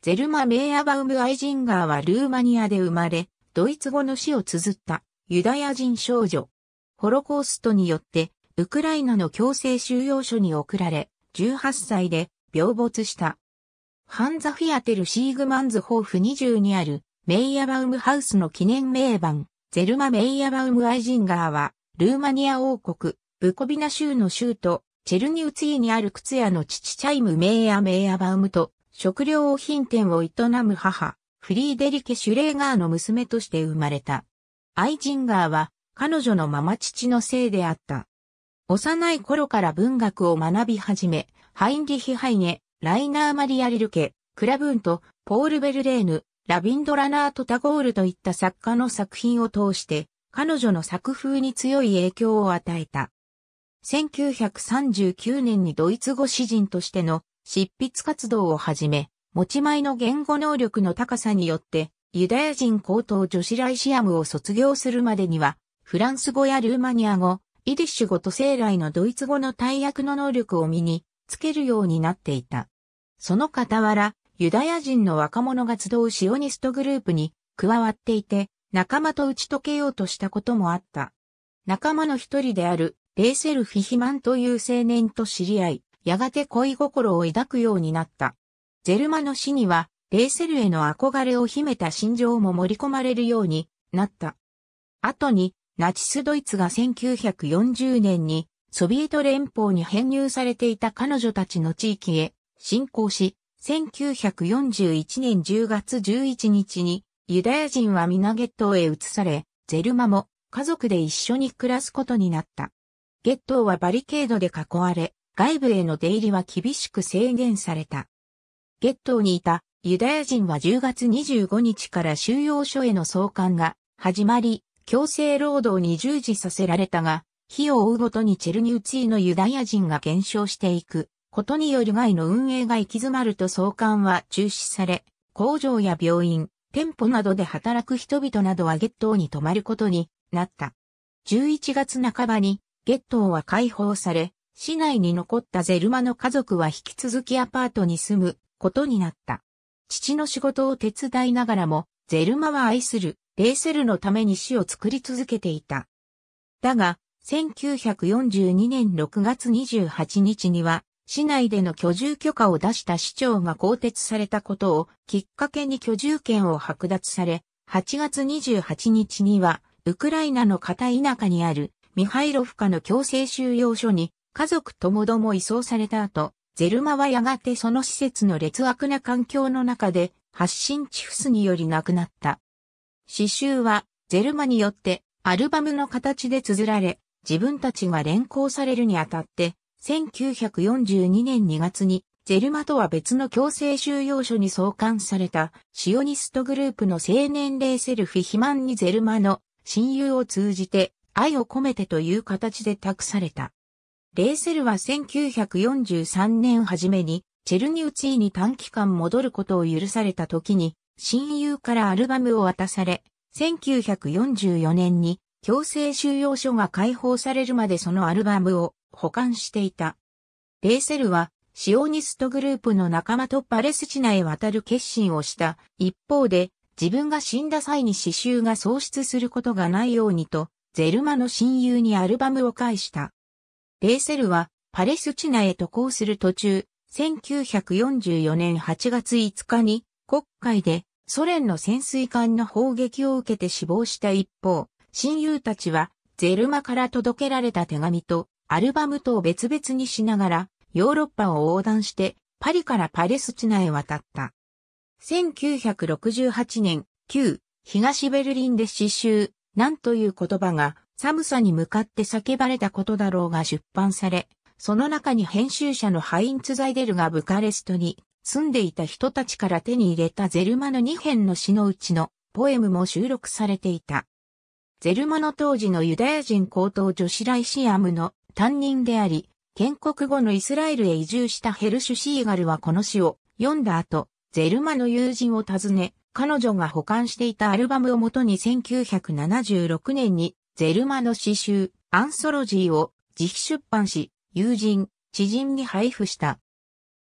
ゼルマ・メイアバウム・アイジンガーはルーマニアで生まれ、ドイツ語の死を綴ったユダヤ人少女。ホロコーストによってウクライナの強制収容所に送られ、18歳で病没した。ハンザ・フィアテル・シーグマンズ・ホーフ20にあるメイヤバウムハウスの記念名盤、ゼルマ・メイヤバウム・アイジンガーは、ルーマニア王国、ブコビナ州の州都、チェルニウツィにある靴屋の父チャイム・メイヤ・メイヤバウムと食料品店を営む母、フリーデリケ・シュレーガーの娘として生まれた。アイジンガーは彼女のママ父のせいであった。幼い頃から文学を学び始め、ハインリヒ・ハイネ、ライナー・マリア・リルケ、クラブーンとポール・ベルレーヌ、ラビンド・ラナート・タゴールといった作家の作品を通して、彼女の作風に強い影響を与えた。1939年にドイツ語詩人としての執筆活動をはじめ、持ち前の言語能力の高さによって、ユダヤ人高等女子ライシアムを卒業するまでには、フランス語やルーマニア語、イディッシュ語と生来のドイツ語の大役の能力を身につけるようになっていた。その傍ら、ユダヤ人の若者が集うシオニストグループに加わっていて、仲間と打ち解けようとしたこともあった。仲間の一人である、レーセル・フィヒマンという青年と知り合い、やがて恋心を抱くようになった。ゼルマの死には、レーセルへの憧れを秘めた心情も盛り込まれるようになった。後に、ナチスドイツが1940年にソビエト連邦に編入されていた彼女たちの地域へ侵攻し、1941年10月11日にユダヤ人は皆ゲットへ移され、ゼルマも家族で一緒に暮らすことになった。ゲットはバリケードで囲われ、外部への出入りは厳しく制限された。ゲットーにいたユダヤ人は10月25日から収容所への送還が始まり、強制労働に従事させられたが、日を追うごとにチェルニウツィのユダヤ人が減少していくことによる外の運営が行き詰まると送還は中止され、工場や病院、店舗などで働く人々などはゲットーに泊まることになった。11月半ばにゲットーは解放され、市内に残ったゼルマの家族は引き続きアパートに住むことになった。父の仕事を手伝いながらも、ゼルマは愛するレーセルのために死を作り続けていた。だが、1942年6月28日には、市内での居住許可を出した市長が更迭されたことをきっかけに居住権を剥奪され、8月28日には、ウクライナの片田舎にあるミハイロフカの強制収容所に家族ともども移送された後、ゼルマはやがてその施設の劣悪な環境の中で発信チフスにより亡くなった。詩集はゼルマによってアルバムの形で綴られ、自分たちが連行されるにあたって、1942年2月にゼルマとは別の強制収容所に送還されたシオニストグループの青年齢セルフマンにゼルマの親友を通じて愛を込めてという形で託された。レーセルは1943年初めに、チェルニウツィに短期間戻ることを許された時に、親友からアルバムを渡され、1944年に強制収容所が解放されるまでそのアルバムを保管していた。レーセルはシオニストグループの仲間とパレスチナへ渡る決心をした一方で自分が死んだ際に刺繍が喪失することがないようにとゼルマの親友にアルバムを返した。レーセルはパレスチナへ渡航する途中、1944年8月5日に国会でソ連の潜水艦の砲撃を受けて死亡した一方、親友たちはゼルマから届けられた手紙とアルバムとを別々にしながらヨーロッパを横断してパリからパレスチナへ渡った。1968年、旧東ベルリンで死集、なんという言葉が寒さに向かって叫ばれたことだろうが出版され、その中に編集者のハインツ・ザイデルがブカレストに住んでいた人たちから手に入れたゼルマの2編の詩のうちのポエムも収録されていた。ゼルマの当時のユダヤ人高等女子ライシアムの担任であり、建国後のイスラエルへ移住したヘルシュ・シーガルはこの詩を読んだ後、ゼルマの友人を訪ね、彼女が保管していたアルバムをもとに1976年にゼルマの詩集、アンソロジーを自費出版し、友人、知人に配布した。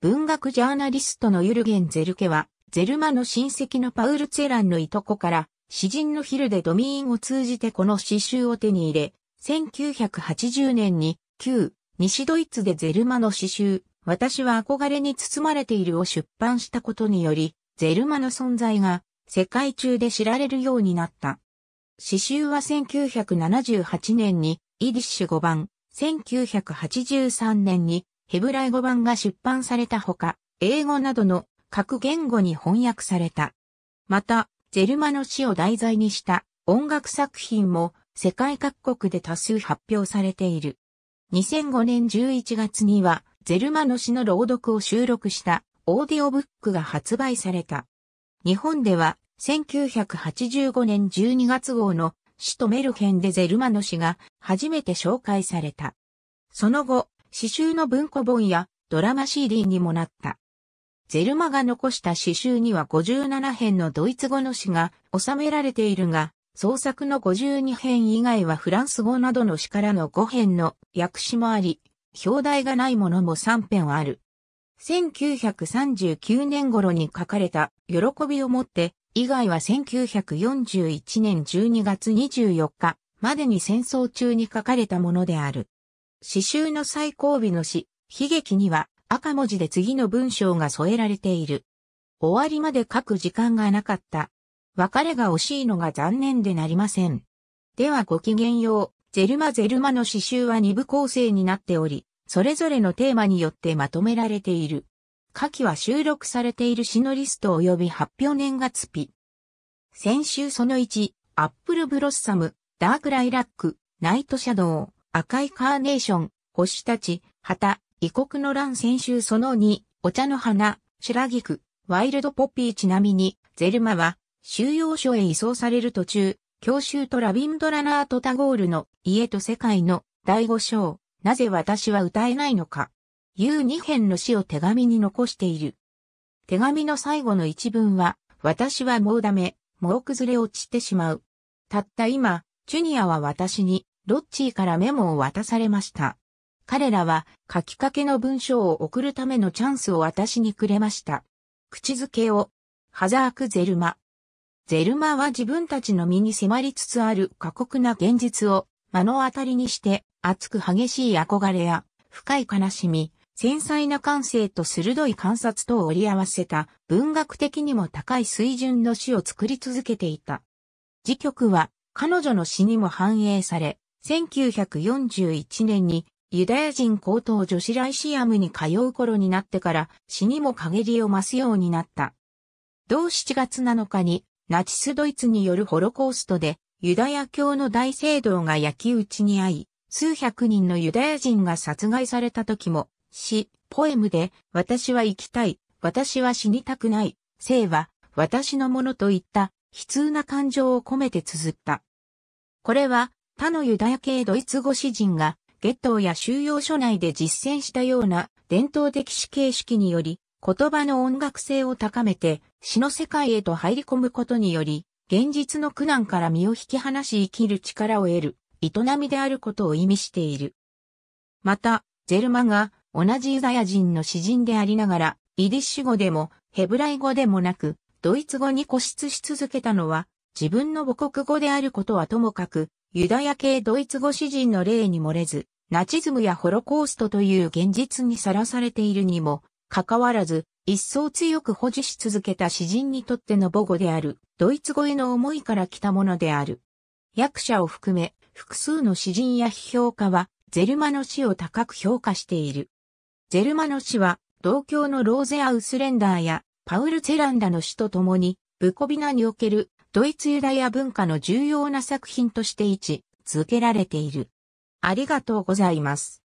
文学ジャーナリストのユルゲン・ゼルケは、ゼルマの親戚のパウル・ツェランのいとこから、詩人のヒルデ・ドミーンを通じてこの詩集を手に入れ、1980年に、旧、西ドイツでゼルマの詩集、私は憧れに包まれているを出版したことにより、ゼルマの存在が世界中で知られるようになった。詩集は1978年にイディッシュ5番、1983年にヘブライ5番が出版されたほか、英語などの各言語に翻訳された。また、ゼルマの詩を題材にした音楽作品も世界各国で多数発表されている。2005年11月には、ゼルマの詩の朗読を収録したオーディオブックが発売された。日本では1985年12月号の死とメルヘンでゼルマの詩が初めて紹介された。その後、詩集の文庫本やドラマ CD にもなった。ゼルマが残した詩集には57編のドイツ語の詩が収められているが、創作の52編以外はフランス語などの詩からの5編の訳詞もあり、表題がないものも3編ある。1939年頃に書かれた喜びをもって以外は1941年12月24日までに戦争中に書かれたものである。詩集の最後尾の詩、悲劇には赤文字で次の文章が添えられている。終わりまで書く時間がなかった。別れが惜しいのが残念でなりません。ではごきげんよう。ゼルマゼルマの詩集は二部構成になっており、それぞれのテーマによってまとめられている。下記は収録されている詩のリスト及び発表年月日。先週その1、アップルブロッサム、ダークライラック、ナイトシャドウ、赤いカーネーション、星たち、旗、異国の乱先週その2、お茶の花、白菊、ワイルドポピーちなみに、ゼルマは、収容所へ移送される途中、教習とラビンドラナート・タゴールの家と世界の第5章、なぜ私は歌えないのか。有二編の死を手紙に残している。手紙の最後の一文は、私はもうダメ、もう崩れ落ちてしまう。たった今、ジュニアは私に、ロッチーからメモを渡されました。彼らは書きかけの文章を送るためのチャンスを私にくれました。口づけを、ハザーク・ゼルマ。ゼルマは自分たちの身に迫りつつある過酷な現実を目の当たりにして熱く激しい憧れや深い悲しみ、繊細な感性と鋭い観察とを織り合わせた文学的にも高い水準の詩を作り続けていた。辞曲は彼女の詩にも反映され、1941年にユダヤ人高等女子ライシアムに通う頃になってから詩にも陰りを増すようになった。同7月7日にナチスドイツによるホロコーストでユダヤ教の大聖堂が焼き討ちに遭い、数百人のユダヤ人が殺害された時も詩、ポエムで、私は生きたい、私は死にたくない、生は、私のものといった、悲痛な感情を込めて綴った。これは、他のユダヤ系ドイツ語詩人が、ゲットーや収容所内で実践したような伝統的詩形式により、言葉の音楽性を高めて、詩の世界へと入り込むことにより、現実の苦難から身を引き離し生きる力を得る、営みであることを意味している。また、ゼルマが同じユダヤ人の詩人でありながら、イディッシュ語でもヘブライ語でもなく、ドイツ語に固執し続けたのは、自分の母国語であることはともかく、ユダヤ系ドイツ語詩人の例に漏れず、ナチズムやホロコーストという現実にさらされているにも、かかわらず、一層強く保持し続けた詩人にとっての母語である、ドイツ語への思いから来たものである。役者を含め、複数の詩人や批評家は、ゼルマの死を高く評価している。ジェルマノ氏は、同郷のローゼア・ウスレンダーやパウル・ツェランダの死と共に、ブコビナにおけるドイツユダヤ文化の重要な作品として位置続けられている。ありがとうございます。